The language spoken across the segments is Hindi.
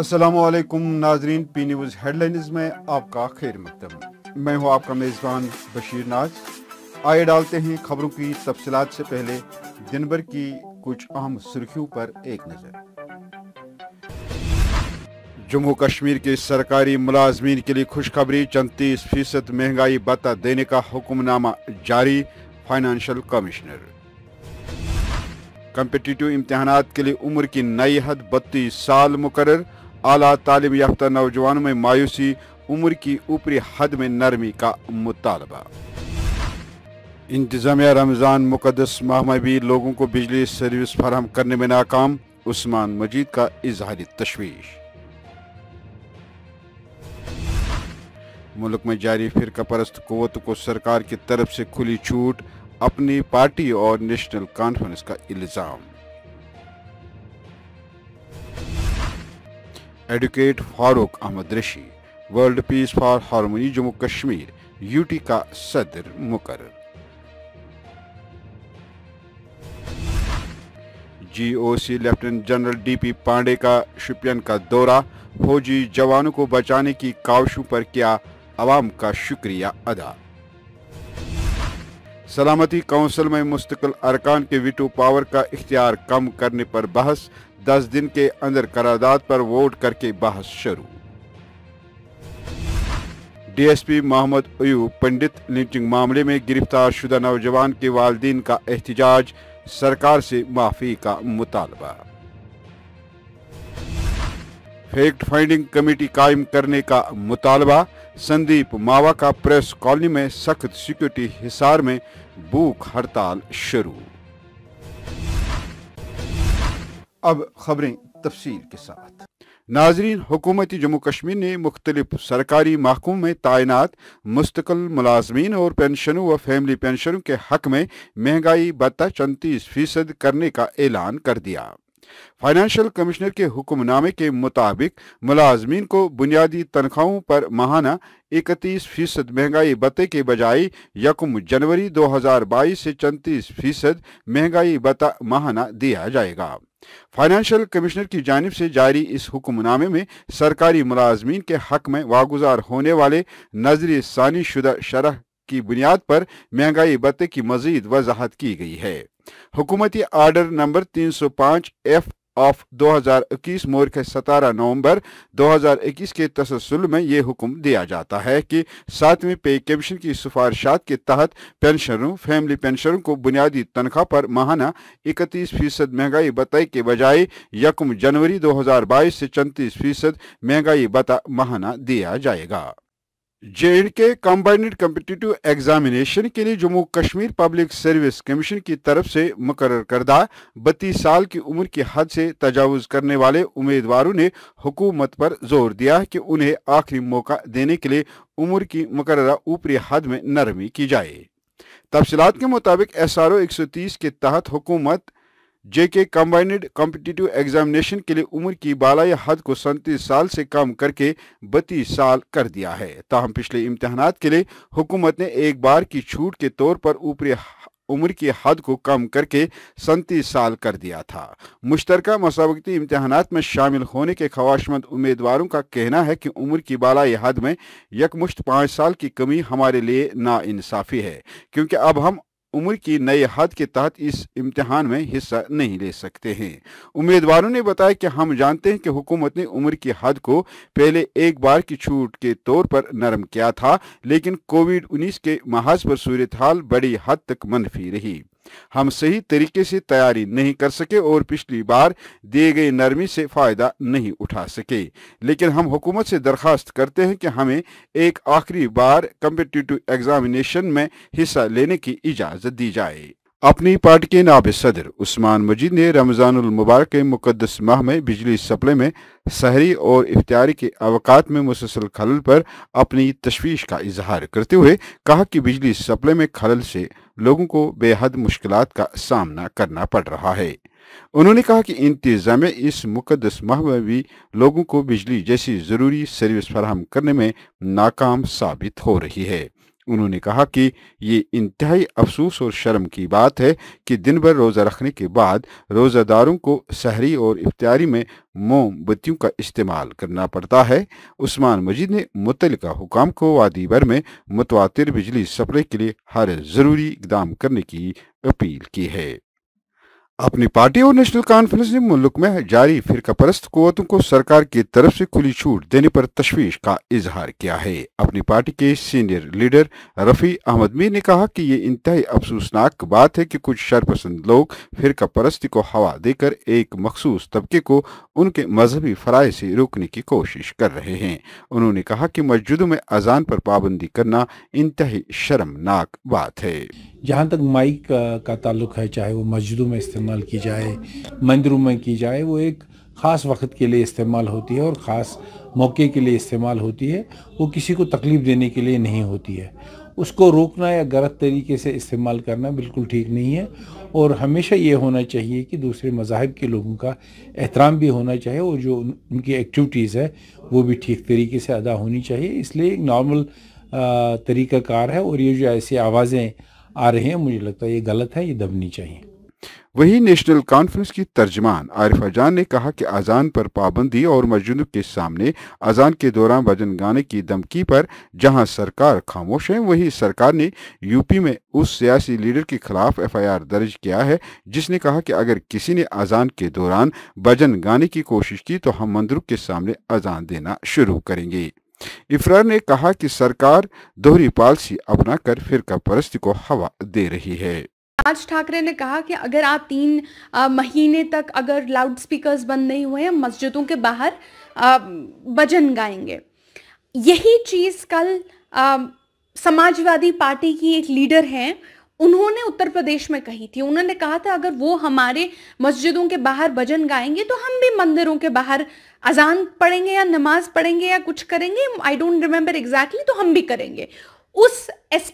असलकुम नाजरीन पी न्यूज़ हेडलाइन में आपका खैर मकदम मैं हूँ आपका मेज़बान बशीर नाज आइए डालते हैं खबरों की तफसलत से पहले दिन भर की कुछ अहम सुर्खियों पर एक नज़र जम्मू कश्मीर के सरकारी मुलाजमीन के लिए खुशखबरी चंद फीसद महंगाई भत्ता देने का हुक्मनामा जारी फाइनेंशियल कमिश्नर कम्पिटिटिव इम्तहान के लिए उम्र की नई हद बत्तीस साल मुकर आला तालब याफ्ता नौजवानों में मायूसी उम्र की ऊपरी हद में नरमी का मुतालबा इंतज़ामिया रमज़ान मुकदस माह में भी लोगों को बिजली सर्विस फराहम करने में नाकाम उस्मान मजीद का इजहार तशवीश मुल्क में जारी फिरका परस्त कोवत को सरकार की तरफ से खुली छूट अपनी पार्टी और नेशनल कॉन्फ्रेंस का इल्ज़ाम advocate Farooq Ahmad Rishi World Peace for Harmony Jammu Kashmir UT का सदर मुकर GOC lieutenant general DP Pandey का शुपियन का दौरा फौजी जवानों को बचाने की काविशों पर किया आवाम का शुक्रिया अदा सलामती काउंसिल में मुस्तकिल अरकान के वीटो पावर का इख्तियार कम करने पर बहस दस दिन के अंदर करारदाद पर वोट करके बहस शुरू डीएसपी मोहम्मद अयू पंडित लिंचिंग मामले में गिरफ्तार शुदा नौजवान के वालदेन का एहतजाज सरकार से माफी का मुतालबा फैक्ट फाइंडिंग कमेटी कायम करने का मुतालबा संदीप मावा का प्रेस कॉलोनी में सख्त सिक्योरिटी हिसार में भूख हड़ताल शुरू अब खबरें तफसील के साथ नाजरीन हुकूमती जम्मू कश्मीर ने मुख्तलिफ सरकारी महकमों में तैनात मुस्तकिल मुलाजमीन और पेंशनों व फैमिली पेंशनों के हक में महंगाई भत्ता चौंतीस फीसद करने का ऐलान कर दिया फाइनेंशियल कमिश्नर के हुक्मनामे के मुताबिक मुलाजमीन को बुनियादी तनख्वाहों पर माहाना इकतीस फीसद महंगाई बते के बजाय यकम जनवरी 2022 से चौंतीस फीसद महंगाई बता माहाना दिया जाएगा फाइनेंशियल कमिश्नर की जानब से जारी इस हुक्मनामे में सरकारी मुलाजमीन के हक में वागुजार होने वाले नजर सानी शुदा शरह की बुनियाद पर महंगाई भत्ते की मजीद वजाहत की गई है हुकूमती आर्डर नंबर 305 एफ ऑफ 2021 मुर्ख सतारह नवंबर 2021 के तसलसल में ये हुक्म दिया जाता है कि सातवें पे कमीशन की सिफारशात के तहत पेंशनरों फैमिली पेंशनरों को बुनियादी तनख्वाह पर माहाना इकतीस फीसद महंगाई बताई के बजाय यकम जनवरी 2022 से चौंतीस फीसद महंगाई बता माहाना दिया जाएगा J and K combined competitive examination के लिए Jammu Kashmir Public Service Commission की तरफ से मुकर करदा बत्तीस साल की उम्र की हद से तजावज़ करने वाले उम्मीदवारों ने हुकूमत पर जोर दिया कि उन्हें आखिरी मौका देने के लिए उम्र की मुकर ऊपरी हद में नरमी की जाए तफसलत के मुताबिक एस आर ओ एक सौ तीस के तहत हुकूमत जेके कम्बाइंड कॉम्पिटिटिव एग्जामिनेशन के लिए उम्र की बालाई हद को सैंतीस साल से कम करके बत्तीस साल कर दिया है ताहम पिछले इम्तहान के लिए हुकूमत ने एक बार की छूट के तौर पर ऊपरी उम्र की हद को कम करके सैंतीस साल कर दिया था मुश्तर मसावती इम्तहान में शामिल होने के ख्वाहिशमंद उम्मीदवारों का कहना है कि उम्र की बालाई हद में यकमुश्त पाँच साल की कमी हमारे लिए नाानसाफ़ी है क्योंकि अब हम उम्र की नए हद के तहत इस इम्तिहान में हिस्सा नहीं ले सकते हैं उम्मीदवारों ने बताया कि हम जानते हैं कि हुकूमत ने उम्र की हद को पहले एक बार की छूट के तौर पर नरम किया था लेकिन कोविड उन्नीस के महाज पर सूरत हाल बड़ी हद तक मनफी रही हम सही तरीके से तैयारी नहीं कर सके और पिछली बार दिए गए नरमी से फ़ायदा नहीं उठा सके लेकिन हम हुकूमत से दरखास्त करते हैं कि हमें एक आखिरी बार कम्पिटिटिव एग्जामिनेशन में हिस्सा लेने की इजाज़त दी जाए अपनी पार्टी के नाब सदर उस्मान मजीद ने रमज़ानमबारक के मुकदस माह में बिजली सप्लाई में शहरी और इफ्तारी के अवकात में मुसलसल खलल पर अपनी तशवीश का इजहार करते हुए कहा कि बिजली सप्लाई में खलल से लोगों को बेहद मुश्किल का सामना करना पड़ रहा है उन्होंने कहा कि इंतज़ाम इस मुकदस माह में भी लोगों को बिजली जैसी ज़रूरी सर्विस फराहम करने में नाकाम साबित हो रही है उन्होंने कहा कि ये इंतहाई अफसोस और शर्म की बात है कि दिन भर रोज़ा रखने के बाद रोज़ादारों को शहरी और इफ्तारी में मोमबत्तियों का इस्तेमाल करना पड़ता है उस्मान मजीद ने मुतल हुकाम को वादी भर में मुतवा बिजली सप्लाई के लिए हर ज़रूरी इकदाम करने की अपील की है अपनी पार्टी और नेशनल कॉन्फ्रेंस ने मुल्क में जारी फिरका परस्त कुतों को सरकार की तरफ से खुली छूट देने पर तशवीश का इजहार किया है अपनी पार्टी के सीनियर लीडर रफ़ी अहमद मीर ने कहा कि ये इंतहाई अफसोसनाक बात है कि कुछ शरपसंद लोग फिरका परस्ती को हवा देकर एक मखसूस तबके को उनके मजहबी फ़राय से रोकने की कोशिश कर रहे हैं उन्होंने कहा कि मस्जिदों में अजान पर पाबंदी करना इंतहाई शर्मनाक बात है जहाँ तक माइक का, का ताल्लुक है चाहे वो मस्जिदों में इस्तेमाल की जाए मंदिरों में की जाए वो एक ख़ास वक्त के लिए इस्तेमाल होती है और ख़ास मौके के लिए इस्तेमाल होती है वो किसी को तकलीफ़ देने के लिए नहीं होती है उसको रोकना या गलत तरीके से इस्तेमाल करना बिल्कुल ठीक नहीं है और हमेशा ये होना चाहिए कि दूसरे मजाहब के लोगों का एहतराम भी होना चाहिए और जो उनकी एक्टिविटीज़ है वो भी ठीक तरीके से अदा होनी चाहिए इसलिए एक नॉर्मल तरीक़ाकार है और ये जो ऐसी आवाज़ें आ रहे हैं मुझे लगता है ये गलत है ये दबनी चाहिए वही नेशनल कॉन्फ्रेंस की तर्जमान आरिफा जान ने कहा कि अजान पर पाबंदी और मस्जिदों के सामने अजान के दौरान भजन गाने की धमकी पर जहां सरकार खामोश है वही सरकार ने यूपी में उस सियासी लीडर के खिलाफ एफआईआर दर्ज किया है जिसने कहा कि अगर किसी ने अजान के दौरान भजन गाने की कोशिश की तो हम मंदिरों के सामने अजान देना शुरू करेंगे इफ्रा ने कहा कि सरकार दोहरी पॉलिसी अपनाकर फिरका परस्ती को हवा दे रही है राज ठाकरे ने कहा कि अगर आप तीन आ, महीने तक अगर लाउड स्पीकर बंद नहीं हुए हैं मस्जिदों के बाहर भजन गाएंगे यही चीज़ कल आ, समाजवादी पार्टी की एक लीडर हैं उन्होंने उत्तर प्रदेश में कही थी उन्होंने कहा था अगर वो हमारे मस्जिदों के बाहर भजन गाएंगे तो हम भी मंदिरों के बाहर अजान पढ़ेंगे या नमाज पढ़ेंगे या कुछ करेंगे आई डोंट रिमेम्बर एग्जैक्टली तो हम भी करेंगे उस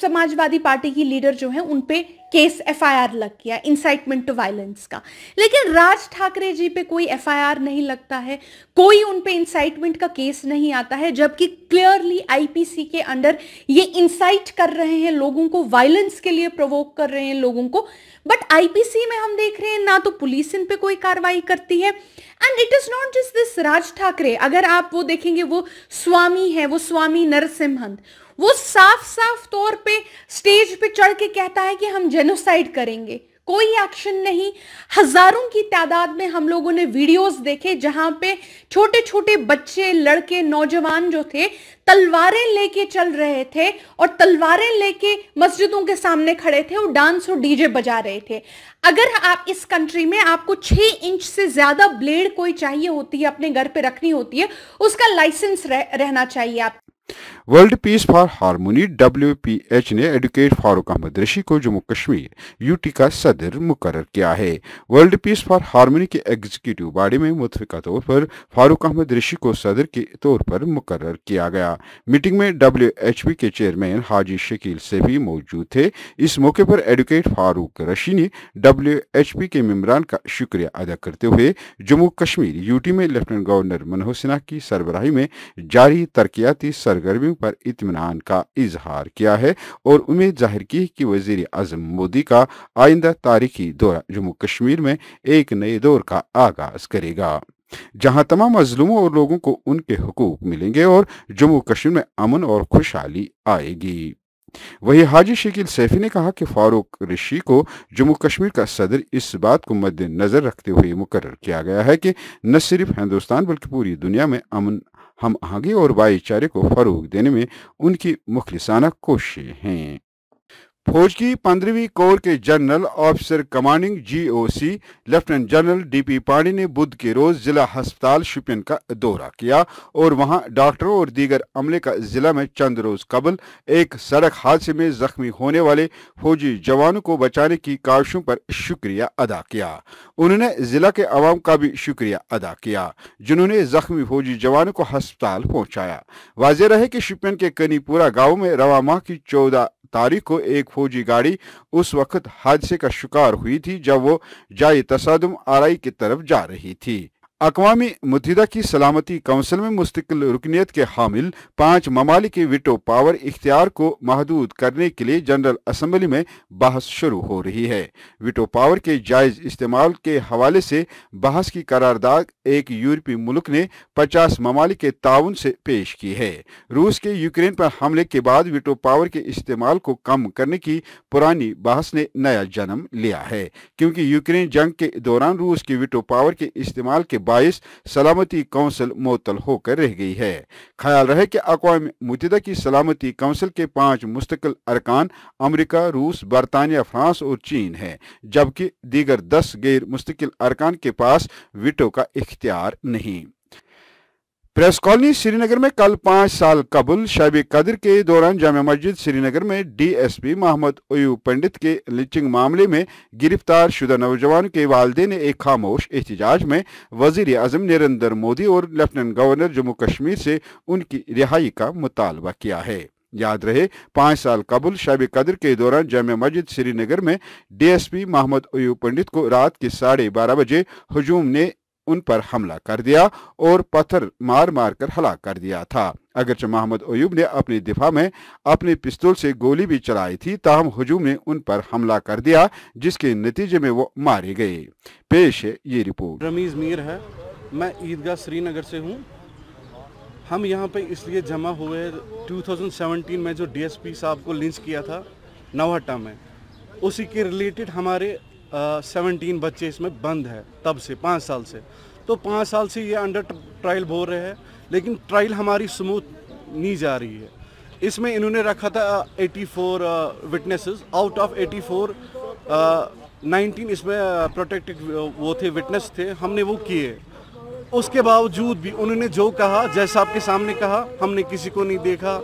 समाजवादी पार्टी की लीडर जो है उन पे केस एफआईआर लग गया इंसाइटमेंट टू वायलेंस का लेकिन राज ठाकरे जी पे कोई एफआईआर नहीं लगता है कोई उन पे इंसाइटमेंट का केस नहीं आता है जबकि क्लियरली आईपीसी के अंडर ये इंसाइट कर रहे हैं लोगों को वायलेंस के लिए प्रोवोक कर रहे हैं लोगों को बट आईपीसी में हम देख रहे हैं ना तो पुलिस इन पे कोई कार्रवाई करती है and it is not just this Raj Thackeray अगर आप वो देखेंगे वो स्वामी है वो स्वामी नरसिम्हन वो साफ साफ तौर पे स्टेज पे चढ़ के कहता है कि हम जेनोसाइड करेंगे कोई एक्शन नहीं हजारों की तादाद में हम लोगों ने वीडियोस देखे जहां पे छोटे छोटे बच्चे लड़के नौजवान जो थे तलवारें लेके चल रहे थे और तलवारें लेके मस्जिदों के सामने खड़े थे और डांस और डीजे बजा रहे थे अगर आप इस कंट्री में आपको छः इंच से ज़्यादा ब्लेड कोई चाहिए होती है अपने घर पे रखनी होती है उसका लाइसेंस रह, रहना चाहिए आप World Peace for Harmony W P H ने एडवोकेट फारूक अहमद ऋषि को जम्मू कश्मीर यूटी का सदर मुकर किया है वर्ल्ड पीस फॉर हारमोनी के एग्जीक्यूटिव बॉडी में मुतफिका तौर पर फारूक अहमद ऋषि को सदर के तौर पर मुकर किया गया मीटिंग में डब्ल्यू एच पी के चेयरमैन हाजी शकील से भी मौजूद थे इस मौके पर एडवोकेट फारूक रशी ने डब्ल्यू एच पी के मम्बरान का शुक्रिया अदा करते हुए जम्मू कश्मीर यूटी में लेफ्टिनेंट गवर्नर मनोहर सिन्हा की सरबराही में जारी तरक्याती सर सरगर्मियों पर इतमान का इजहार किया है और उम्मीद जाहिर की कि वजीर अजम मोदी का आइंदा तारीखी दौरा जम्मू कश्मीर में एक नए दौर का आगाज करेगा जहां तमाम मजलूमों और लोगों को उनके हकूक मिलेंगे और जम्मू कश्मीर में अमन और खुशहाली आएगी वही हाजी शकील सैफी ने कहा कि फारूक ऋषि को जम्मू कश्मीर का सदर इस बात को मद्देनजर रखते हुए मुकर किया गया है कि न सिर्फ हिंदुस्तान बल्कि पूरी दुनिया में अमन हम आगे और भाईचारे को फरूग देने में उनकी मुखलिसाना कोशिशें हैं फौज की पंद्रहवीं कोर के general officer commanding GOC lieutenant general DP Pandey ने बुध के रोज जिला अस्पताल शुपियन का दौरा किया और वहां डॉक्टरों और दीगर अमले का जिला में चंद रोज कबल एक सड़क हादसे में जख्मी होने वाले फौजी जवानों को बचाने की काविशों पर शुक्रिया अदा किया उन्होंने जिला के आवाम का भी शुक्रिया अदा किया जिन्होंने जख्मी फौजी जवानों को अस्पताल पहुँचाया वाजह रहे की शुपियन के कनीपुरा गाँव में रवा माह की चौदह तारीख को एक फौजी गाड़ी उस वक्त हादसे का शिकार हुई थी जब वो जाय तसादम आरई की तरफ जा रही थी अकवा मतदा की सलामती कौंसिल में मुस्तकिल रुकनीत के हामिल पाँच ममालिक विटो पावर इख्तियार को महदूद करने के लिए जनरल असम्बली में बहस शुरू हो रही है विटो पावर के जायज़ इस्तेमाल के हवाले से बहस की करारदाद एक यूरोपीय मुल्क ने पचास ममालिक के ताउन से पेश की है रूस के यूक्रेन पर हमले के बाद विटो पावर के इस्तेमाल को कम करने की पुरानी बहस ने नया जन्म लिया है क्योंकि यूक्रेन जंग के दौरान रूस की विटो पावर के इस्तेमाल के बाईस सलामती कौंसिल मअतल होकर रह गई है ख्याल रहे कि अकवा मुतदा की सलामती कौंसिल के पाँच मुस्तकिल अरकान अमरीका रूस बरतानिया फ्रांस और चीन है जबकि दीगर दस गैर मुस्तकिल अरकान के पास विटो का इख्तियार नहीं प्रेस कॉलोनी श्रीनगर में कल पाँच साल कबल शब कदर के दौरान जाम मस्जिद श्रीनगर में डीएसपी मोहम्मद अयू पंडित के लिचिंग मामले में गिरफ्तार शुदा नौजवान के वालदे ने एक खामोश एहतजाज में वजीर अजम नरेंद्र मोदी और लेफ्टिनेंट गवर्नर जम्मू कश्मीर से उनकी रिहाई का मुतालबा किया है याद रहे पाँच साल कबल शब कदर के दौरान जाम मस्जिद श्रीनगर में डीएसपी मोहम्मद अयू पंडित को रात के साढ़े बारह बजे हजूम ने उन पर हमला कर दिया और पत्थर मार मार कर हलाक कर दिया था अगरचे मोहम्मद अयूब ने अपने दिफा में अपने पिस्तौल से गोली भी चलाई थी ताहम हजूम ने उन पर हमला कर दिया जिसके नतीजे में वो मारे गए पेश है ये रिपोर्ट रमीज मीर है मैं ईदगाह श्रीनगर से हूँ हम यहाँ पे इसलिए जमा हुए 2017 में जो डीएसपी साहब को लिंच किया था नवाटा में उसी के रिलेटेड हमारे सेवनटीन बच्चे इसमें बंद है तब से पाँच साल से तो पाँच साल से ये अंडर ट्रायल बोल रहे हैं लेकिन ट्रायल हमारी स्मूथ नहीं जा रही है इसमें इन्होंने रखा था 84 विटनेसेस आउट ऑफ 84 नाइनटीन इसमें प्रोटेक्टेड वो थे विटनेस थे हमने वो किए उसके बावजूद भी उन्होंने जो कहा जैसा आपके सामने कहा हमने किसी को नहीं देखा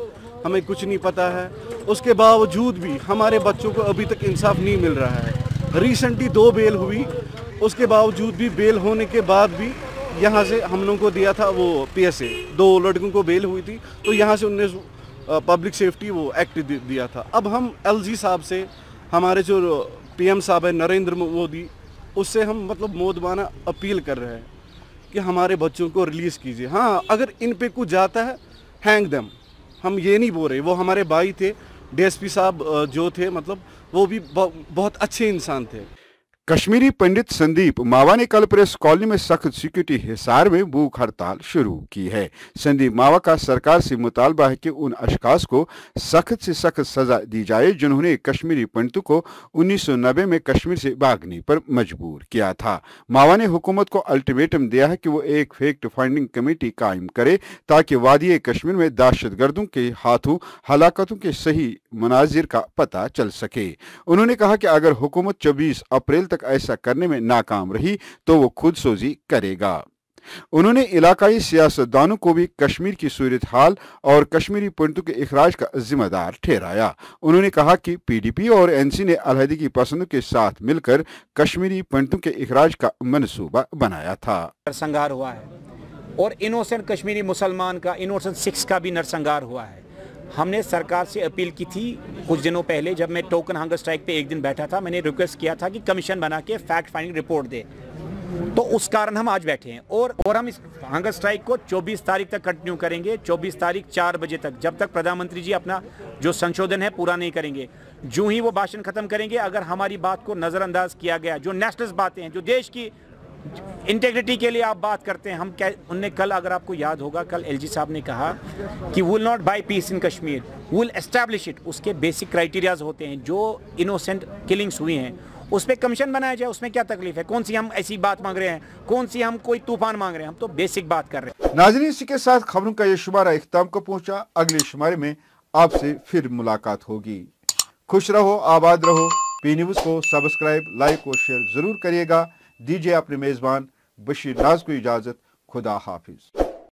हमें कुछ नहीं पता है उसके बावजूद भी हमारे बच्चों को अभी तक इंसाफ नहीं मिल रहा है रिसेंटली दो बेल हुई उसके बावजूद भी बेल होने के बाद भी यहाँ से हम लोगों को दिया था वो पीएसए दो लड़कों को बेल हुई थी तो यहाँ से उनने पब्लिक सेफ्टी वो एक्ट दिया था अब हम एलजी साहब से हमारे जो पीएम साहब है नरेंद्र मोदी उससे हम मतलब मोदबाना अपील कर रहे हैं कि हमारे बच्चों को रिलीज़ कीजिए हाँ अगर इन पर कुछ जाता है हैंग दम हम ये नहीं बोल रहे वो हमारे भाई थे पी साहब जो थे मतलब वो भी बहुत अच्छे इंसान थे कश्मीरी पंडित संदीप मावा ने कल प्रेस कॉलोनी में सख्त सिक्योरिटी हिसार में भूख हड़ताल शुरू की है संदीप मावा का सरकार से मुतालबा है कि उन अशकास को सख्त से सख्त सजा दी जाए जिन्होंने कश्मीरी पंडितों को 1990 में कश्मीर से भागने पर मजबूर किया था मावा ने हुकूमत को अल्टीमेटम दिया है कि वो एक फैक्ट फाइंडिंग कमेटी कायम करे ताकि वादी कश्मीर में दहशत गर्दों के हाथों हलाकतों के सही मनाजिर का पता चल सके उन्होंने कहा कि अगर हुकूमत चौबीस अप्रैल तक ऐसा करने में नाकाम रही तो वो खुद सोजी करेगा उन्होंने इलाकाई सियासतदानों को भी कश्मीर की सूरत हाल और कश्मीरी पंडितों के अखराज का जिम्मेदार ठहराया उन्होंने कहा कि पीडीपी और एनसी ने अलहदी की पसंदों के साथ मिलकर कश्मीरी पंडितों के अखराज का मनसूबा बनाया था नरसंहार हुआ है और इनोसेंट कश्मीरी मुसलमान का इनोसेंट सिख का भी नरसंहार हुआ है हमने सरकार से अपील की थी कुछ दिनों पहले जब मैं टोकन हंगर स्ट्राइक पे एक दिन बैठा था मैंने रिक्वेस्ट किया था कि कमीशन बना के फैक्ट फाइंडिंग रिपोर्ट दे तो उस कारण हम आज बैठे हैं और और हम इस हंगर स्ट्राइक को 24 तारीख तक कंटिन्यू करेंगे 24 तारीख 4 बजे तक जब तक प्रधानमंत्री जी अपना जो संशोधन है पूरा नहीं करेंगे जो ही वो भाषण खत्म करेंगे अगर हमारी बात को नज़रअंदाज किया गया जो नेशनल बातें हैं जो देश की इंटेग्रिटी के लिए आप बात करते हैं हम क्या उनने कल अगर आपको याद होगा कल एलजी साहब ने कहा कि will not buy peace in Kashmir will establish it उसके बेसिक क्राइटेरियाज होते हैं जो इनोसेंट किलिंग्स हुई हैं उस पर कमीशन बनाया जाए उसमें क्या तकलीफ है कौन सी हम ऐसी बात मांग रहे हैं कौन सी हम कोई तूफान मांग रहे हैं हम तो बेसिक बात कर रहे हैं नाजरी इसी के साथ खबरों का यह शुमारा इख्ताम को पहुंचा अगले शुमारे में आपसे फिर मुलाकात होगी खुश रहो आबाद रहो पी न्यूज़ को सब्सक्राइब लाइक और शेयर ज़रूर करिएगा दीजिए अपने मेज़बान बशीर नाज को इजाज़त खुदा हाफिज़